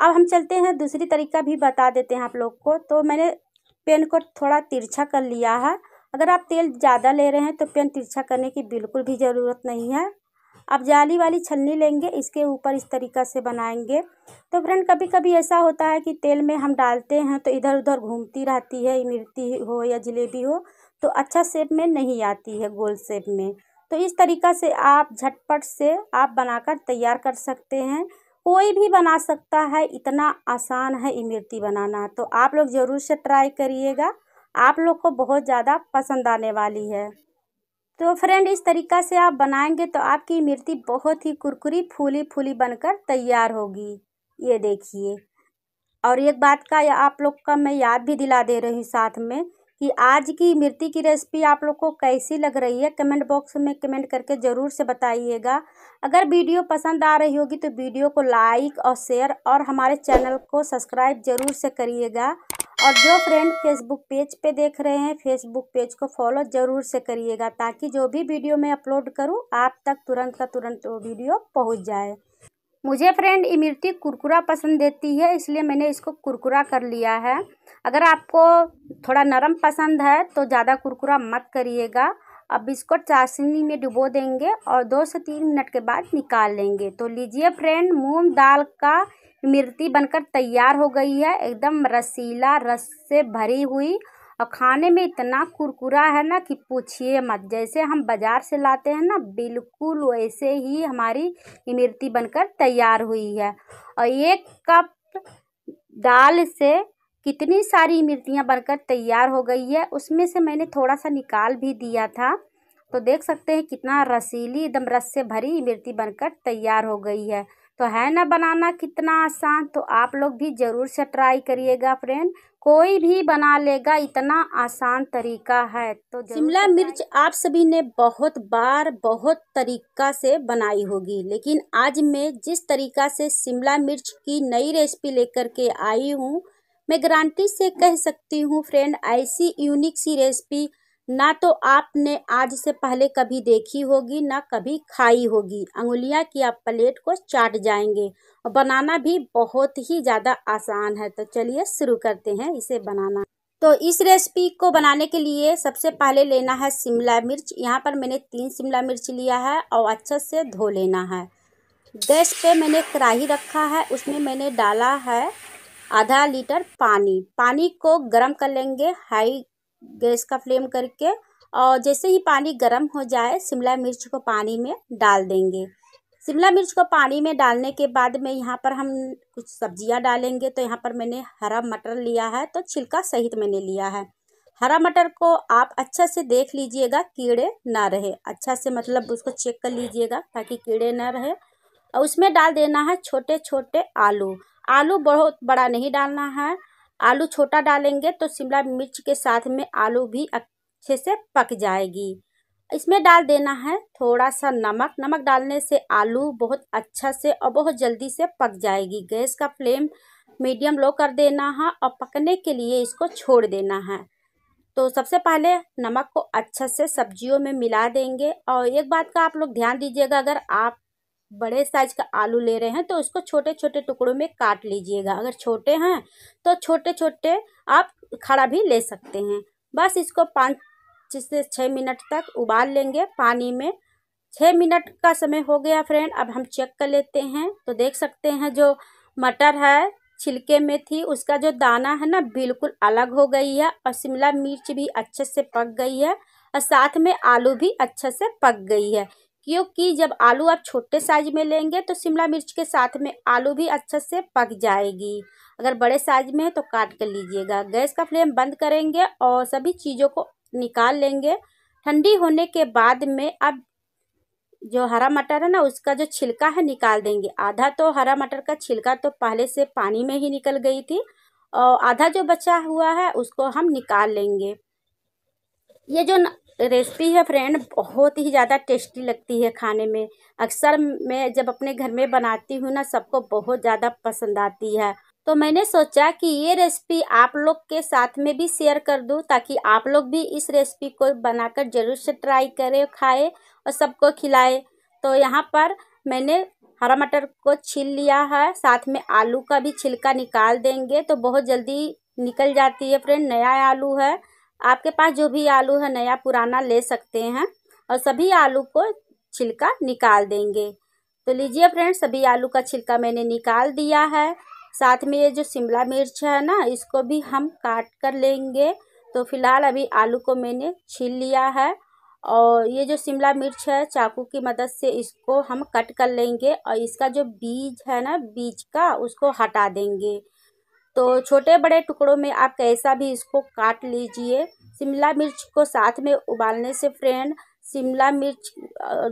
अब हम चलते हैं दूसरी तरीका भी बता देते हैं आप लोग को तो मैंने पेन को थोड़ा तिरछा कर लिया है अगर आप तेल ज़्यादा ले रहे हैं तो पेन तिरछा करने की बिल्कुल भी ज़रूरत नहीं है आप जाली वाली छलनी लेंगे इसके ऊपर इस तरीका से बनाएंगे तो फ्रेंड कभी कभी ऐसा होता है कि तेल में हम डालते हैं तो इधर उधर घूमती रहती है इमरती हो या जलेबी हो तो अच्छा शेप में नहीं आती है गोल शेप में तो इस तरीका से आप झटपट से आप बनाकर तैयार कर सकते हैं कोई भी बना सकता है इतना आसान है इमरती बनाना तो आप लोग ज़रूर से ट्राई करिएगा आप लोग को बहुत ज़्यादा पसंद आने वाली है तो फ्रेंड इस तरीका से आप बनाएंगे तो आपकी इमरती बहुत ही कुरकुरी फूली फूली बनकर तैयार होगी ये देखिए और एक बात का आप लोग का मैं याद भी दिला दे रही हूँ साथ में कि आज की मिर्ती की रेसिपी आप लोग को कैसी लग रही है कमेंट बॉक्स में कमेंट करके ज़रूर से बताइएगा अगर वीडियो पसंद आ रही होगी तो वीडियो को लाइक और शेयर और हमारे चैनल को सब्सक्राइब ज़रूर से करिएगा और जो फ्रेंड फेसबुक पेज पे देख रहे हैं फेसबुक पेज को फॉलो ज़रूर से करिएगा ताकि जो भी वीडियो मैं अपलोड करूँ आप तक तुरंत का तुरंत वो वीडियो पहुँच जाए मुझे फ्रेंड इमरती कुरकुरा पसंद देती है इसलिए मैंने इसको कुरकुरा कर लिया है अगर आपको थोड़ा नरम पसंद है तो ज़्यादा कुरकुरा मत करिएगा अब इसको चाशनी में डुबो देंगे और दो से तीन मिनट के बाद निकाल लेंगे तो लीजिए फ्रेंड मूंग दाल का इमरती बनकर तैयार हो गई है एकदम रसीला रस से भरी हुई और खाने में इतना कुरकुरा है ना कि पूछिए मत जैसे हम बाज़ार से लाते हैं ना बिल्कुल वैसे ही हमारी इमरती बनकर तैयार हुई है और एक कप दाल से कितनी सारी इमरतियाँ बनकर तैयार हो गई है उसमें से मैंने थोड़ा सा निकाल भी दिया था तो देख सकते हैं कितना रसीली एकदम रस से भरी इमरती बनकर तैयार हो गई है तो है ना बनाना कितना आसान तो आप लोग भी ज़रूर से ट्राई करिएगा फ्रेंड कोई भी बना लेगा इतना आसान तरीका है तो शिमला मिर्च आप सभी ने बहुत बार बहुत तरीका से बनाई होगी लेकिन आज मैं जिस तरीका से शिमला मिर्च की नई रेसिपी लेकर के आई हूँ मैं गारंटी से कह सकती हूँ फ्रेंड ऐसी यूनिक सी रेसिपी ना तो आपने आज से पहले कभी देखी होगी ना कभी खाई होगी अंगुलियां की आप प्लेट को चाट जाएंगे और बनाना भी बहुत ही ज़्यादा आसान है तो चलिए शुरू करते हैं इसे बनाना तो इस रेसिपी को बनाने के लिए सबसे पहले लेना है शिमला मिर्च यहाँ पर मैंने तीन शिमला मिर्च लिया है और अच्छे से धो लेना है गैस पे मैंने कढ़ाही रखा है उसमें मैंने डाला है आधा लीटर पानी पानी को गर्म कर लेंगे हाई गैस का फ्लेम करके और जैसे ही पानी गर्म हो जाए शिमला मिर्च को पानी में डाल देंगे शिमला मिर्च को पानी में डालने के बाद में यहाँ पर हम कुछ सब्जियाँ डालेंगे तो यहाँ पर मैंने हरा मटर लिया है तो छिलका सहित मैंने लिया है हरा मटर को आप अच्छा से देख लीजिएगा कीड़े ना रहे अच्छा से मतलब उसको चेक कर लीजिएगा ताकि कीड़े ना रहे और उसमें डाल देना है छोटे छोटे आलू आलू बहुत बड़ा नहीं डालना है आलू छोटा डालेंगे तो शिमला मिर्च के साथ में आलू भी अच्छे से पक जाएगी इसमें डाल देना है थोड़ा सा नमक नमक डालने से आलू बहुत अच्छा से और बहुत जल्दी से पक जाएगी गैस का फ्लेम मीडियम लो कर देना है और पकने के लिए इसको छोड़ देना है तो सबसे पहले नमक को अच्छा से सब्जियों में मिला देंगे और एक बात का आप लोग ध्यान दीजिएगा अगर आप बड़े साइज का आलू ले रहे हैं तो उसको छोटे छोटे टुकड़ों में काट लीजिएगा अगर छोटे हैं तो छोटे छोटे आप खड़ा भी ले सकते हैं बस इसको पाँच से छः मिनट तक उबाल लेंगे पानी में छः मिनट का समय हो गया फ्रेंड अब हम चेक कर लेते हैं तो देख सकते हैं जो मटर है छिलके में थी उसका जो दाना है ना बिल्कुल अलग हो गई है और शिमला मिर्च भी अच्छे से पक गई है और साथ में आलू भी अच्छे से पक गई है क्योंकि जब आलू आप छोटे साइज में लेंगे तो शिमला मिर्च के साथ में आलू भी अच्छे से पक जाएगी अगर बड़े साइज में है तो काट कर लीजिएगा गैस का फ्लेम बंद करेंगे और सभी चीज़ों को निकाल लेंगे ठंडी होने के बाद में अब जो हरा मटर है ना उसका जो छिलका है निकाल देंगे आधा तो हरा मटर का छिलका तो पहले से पानी में ही निकल गई थी और आधा जो बचा हुआ है उसको हम निकाल लेंगे ये जो रेसिपी है फ्रेंड बहुत ही ज़्यादा टेस्टी लगती है खाने में अक्सर मैं जब अपने घर में बनाती हूँ ना सबको बहुत ज़्यादा पसंद आती है तो मैंने सोचा कि ये रेसिपी आप लोग के साथ में भी शेयर कर दूँ ताकि आप लोग भी इस रेसिपी को बनाकर ज़रूर से ट्राई करें खाएं और सबको खिलाएं तो यहाँ पर मैंने हरा मटर को छील लिया है साथ में आलू का भी छिलका निकाल देंगे तो बहुत जल्दी निकल जाती है फ्रेंड नया आलू है आपके पास जो भी आलू है नया पुराना ले सकते हैं और सभी आलू को छिलका निकाल देंगे तो लीजिए फ्रेंड सभी आलू का छिलका मैंने निकाल दिया है साथ में ये जो शिमला मिर्च है ना इसको भी हम काट कर लेंगे तो फिलहाल अभी आलू को मैंने छील लिया है और ये जो शिमला मिर्च है चाकू की मदद से इसको हम कट कर लेंगे और इसका जो बीज है ना बीज का उसको हटा देंगे तो छोटे बड़े टुकड़ों में आप कैसा भी इसको काट लीजिए शिमला मिर्च को साथ में उबालने से फ्रेंड शिमला मिर्च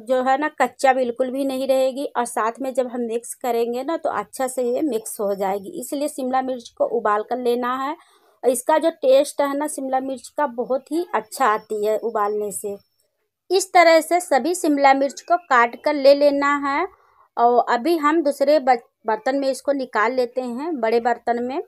जो है ना कच्चा बिल्कुल भी नहीं रहेगी और साथ में जब हम मिक्स करेंगे ना तो अच्छा से ये मिक्स हो जाएगी इसलिए शिमला मिर्च को उबाल कर लेना है और इसका जो टेस्ट है ना शिमला मिर्च का बहुत ही अच्छा आती है उबालने से इस तरह से सभी शिमला मिर्च को काट कर ले लेना है और अभी हम दूसरे बच बर्तन में इसको निकाल लेते हैं बड़े बर्तन में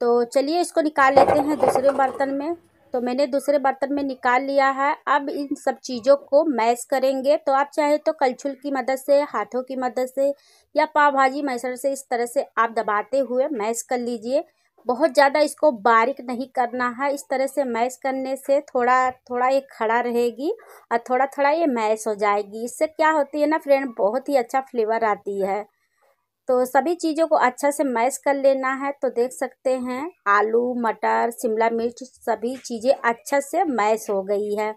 तो चलिए इसको निकाल लेते हैं दूसरे बर्तन में तो मैंने दूसरे बर्तन में निकाल लिया है अब इन सब चीज़ों को मैश करेंगे तो आप चाहे तो कलछुल की मदद से हाथों की मदद से या पाव भाजी मैसर से इस तरह से आप दबाते हुए मैश कर लीजिए बहुत ज़्यादा इसको बारीक नहीं करना है इस तरह से मैश करने से थोड़ा थोड़ा ये खड़ा रहेगी और थोड़ा थोड़ा ये मैश हो जाएगी इससे क्या होती है ना फ्रेंड बहुत ही अच्छा फ्लेवर आती है तो सभी चीज़ों को अच्छा से मैश कर लेना है तो देख सकते हैं आलू मटर शिमला मिर्च सभी चीज़ें अच्छा से मैश हो गई है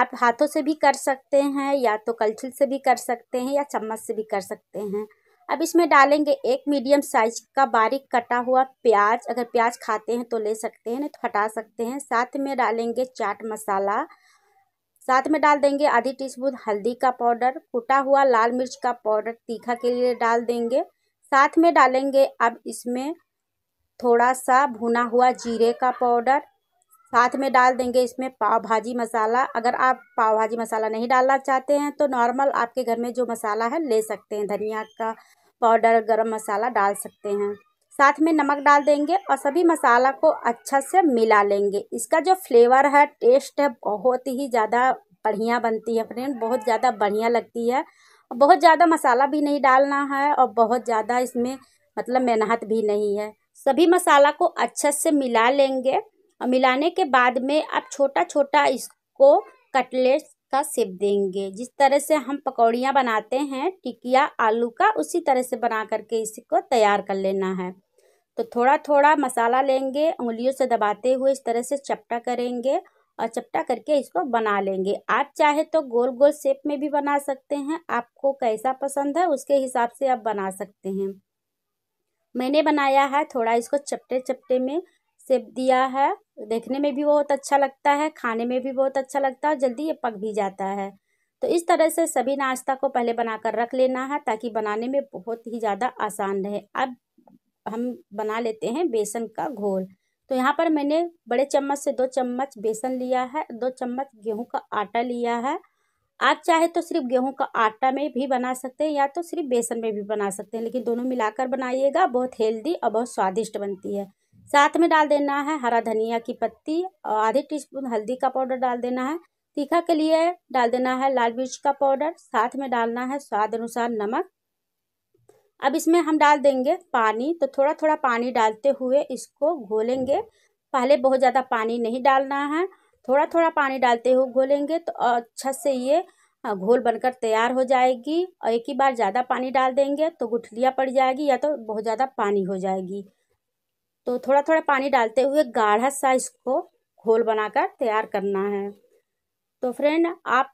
आप हाथों से भी कर सकते हैं या तो कलछुल से भी कर सकते हैं या चम्मच से भी कर सकते हैं अब इसमें डालेंगे एक मीडियम साइज का बारीक कटा हुआ प्याज अगर प्याज खाते हैं तो ले सकते हैं नहीं तो हटा सकते हैं साथ में डालेंगे चाट मसाला साथ में डाल देंगे आधी टीस्पून हल्दी का पाउडर कुटा हुआ लाल मिर्च का पाउडर तीखा के लिए डाल देंगे साथ में डालेंगे अब इसमें थोड़ा सा भुना हुआ जीरे का पाउडर साथ में डाल देंगे इसमें पाव भाजी मसाला अगर आप पाव भाजी मसाला नहीं डालना चाहते हैं तो नॉर्मल आपके घर में जो मसाला है ले सकते हैं धनिया का पाउडर गरम मसाला डाल सकते हैं साथ में नमक डाल देंगे और सभी मसाला को अच्छा से मिला लेंगे इसका जो फ्लेवर है टेस्ट है बहुत ही ज़्यादा बढ़िया बनती है फ्रेंड बहुत ज़्यादा बढ़िया लगती है बहुत ज़्यादा मसाला भी नहीं डालना है और बहुत ज़्यादा इसमें मतलब मेहनत भी नहीं है सभी मसाला को अच्छे से मिला लेंगे और मिलाने के बाद में आप छोटा छोटा इसको कटलेट का सेप देंगे जिस तरह से हम पकौड़ियाँ बनाते हैं टिकिया आलू का उसी तरह से बना करके इसको तैयार कर लेना है तो थोड़ा थोड़ा मसाला लेंगे उंगलियों से दबाते हुए इस तरह से चपटा करेंगे और चपटा करके इसको बना लेंगे आप चाहे तो गोल गोल शेप में भी बना सकते हैं आपको कैसा पसंद है उसके हिसाब से आप बना सकते हैं मैंने बनाया है थोड़ा इसको चपटे चपटे में सेप दिया है देखने में भी बहुत अच्छा लगता है खाने में भी बहुत अच्छा लगता है जल्दी ये पक भी जाता है तो इस तरह से सभी नाश्ता को पहले बनाकर रख लेना है ताकि बनाने में बहुत ही ज़्यादा आसान रहे अब हम बना लेते हैं बेसन का घोल तो यहाँ पर मैंने बड़े चम्मच से दो चम्मच बेसन लिया है दो चम्मच गेहूँ का आटा लिया है आप चाहे तो सिर्फ गेहूं का आटा में भी बना सकते हैं या तो सिर्फ बेसन में भी बना सकते हैं लेकिन दोनों मिलाकर बनाइएगा बहुत हेल्दी और बहुत स्वादिष्ट बनती है साथ में डाल देना है हरा धनिया की पत्ती और आधे टीस्पून हल्दी का पाउडर डाल देना है तीखा के लिए डाल देना है लाल मिर्च का पाउडर साथ में डालना है स्वाद अनुसार नमक अब इसमें हम डाल देंगे पानी तो थोड़ा थोड़ा पानी डालते हुए इसको घोलेंगे पहले बहुत ज़्यादा पानी नहीं डालना है थोड़ा थोड़ा पानी डालते हुए घोलेंगे तो अच्छा से ये घोल बनकर तैयार हो जाएगी और एक ही बार ज़्यादा पानी डाल देंगे तो गुठलियाँ पड़ जाएगी या तो बहुत ज़्यादा पानी हो जाएगी तो थोड़ा थोड़ा पानी डालते हुए गाढ़ा सा इसको घोल बनाकर तैयार करना है तो फ्रेंड आप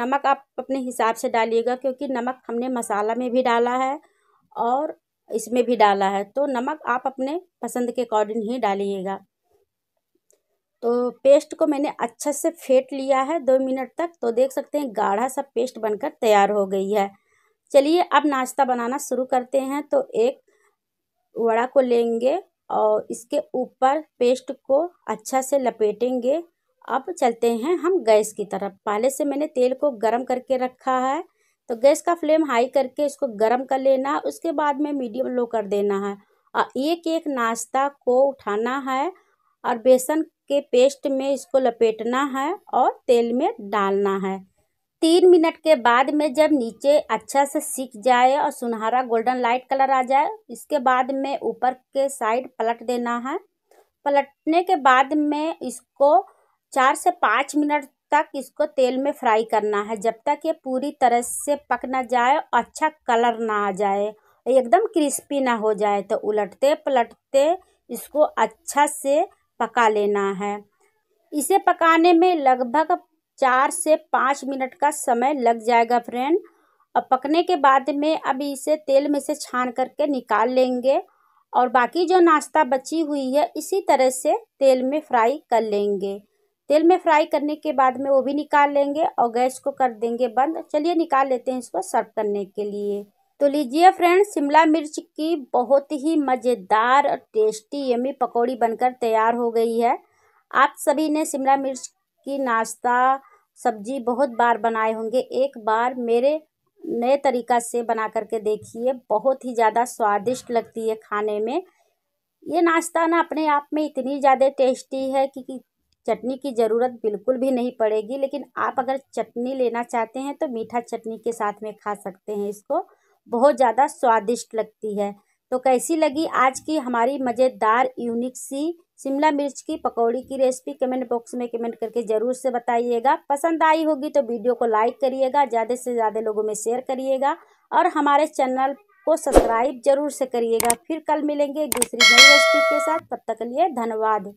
नमक आप अपने हिसाब से डालिएगा क्योंकि नमक हमने मसाला में भी डाला है और इसमें भी डाला है तो नमक आप अपने पसंद के अकॉर्डिंग ही डालिएगा तो पेस्ट को मैंने अच्छे से फेंट लिया है दो मिनट तक तो देख सकते हैं गाढ़ा सा पेस्ट बनकर तैयार हो गई है चलिए अब नाश्ता बनाना शुरू करते हैं तो एक वड़ा को लेंगे और इसके ऊपर पेस्ट को अच्छा से लपेटेंगे अब चलते हैं हम गैस की तरफ पहले से मैंने तेल को गर्म करके रखा है तो गैस का फ्लेम हाई करके इसको गर्म कर लेना है उसके बाद में मीडियम लो कर देना है और एक एक नाश्ता को उठाना है और बेसन के पेस्ट में इसको लपेटना है और तेल में डालना है तीन मिनट के बाद में जब नीचे अच्छा से सीख जाए और सुनहरा गोल्डन लाइट कलर आ जाए इसके बाद में ऊपर के साइड पलट देना है पलटने के बाद में इसको चार से पाँच मिनट तक इसको तेल में फ्राई करना है जब तक ये पूरी तरह से पक ना जाए अच्छा कलर ना आ जाए एकदम क्रिस्पी ना हो जाए तो उलटते पलटते इसको अच्छा से पका लेना है इसे पकाने में लगभग चार से पाँच मिनट का समय लग जाएगा फ्रेंड और पकने के बाद में अब इसे तेल में से छान करके निकाल लेंगे और बाकी जो नाश्ता बची हुई है इसी तरह से तेल में फ्राई कर लेंगे तेल में फ्राई करने के बाद में वो भी निकाल लेंगे और गैस को कर देंगे बंद चलिए निकाल लेते हैं इसको सर्व करने के लिए तो लीजिए फ्रेंड्स शिमला मिर्च की बहुत ही मज़ेदार टेस्टी यमी पकौड़ी बनकर तैयार हो गई है आप सभी ने शिमला मिर्च की नाश्ता सब्जी बहुत बार बनाए होंगे एक बार मेरे नए तरीका से बना करके देखिए बहुत ही ज़्यादा स्वादिष्ट लगती है खाने में ये नाश्ता ना अपने आप में इतनी ज़्यादा टेस्टी है कि, कि चटनी की ज़रूरत बिल्कुल भी नहीं पड़ेगी लेकिन आप अगर चटनी लेना चाहते हैं तो मीठा चटनी के साथ में खा सकते हैं इसको बहुत ज़्यादा स्वादिष्ट लगती है तो कैसी लगी आज की हमारी मज़ेदार यूनिक सी शिमला मिर्च की पकौड़ी की रेसिपी कमेंट बॉक्स में कमेंट करके ज़रूर से बताइएगा पसंद आई होगी तो वीडियो को लाइक करिएगा ज़्यादा से ज़्यादा लोगों में शेयर करिएगा और हमारे चैनल को सब्सक्राइब जरूर से करिएगा फिर कल मिलेंगे दूसरी नई रेसिपी के साथ तब तक लिए धन्यवाद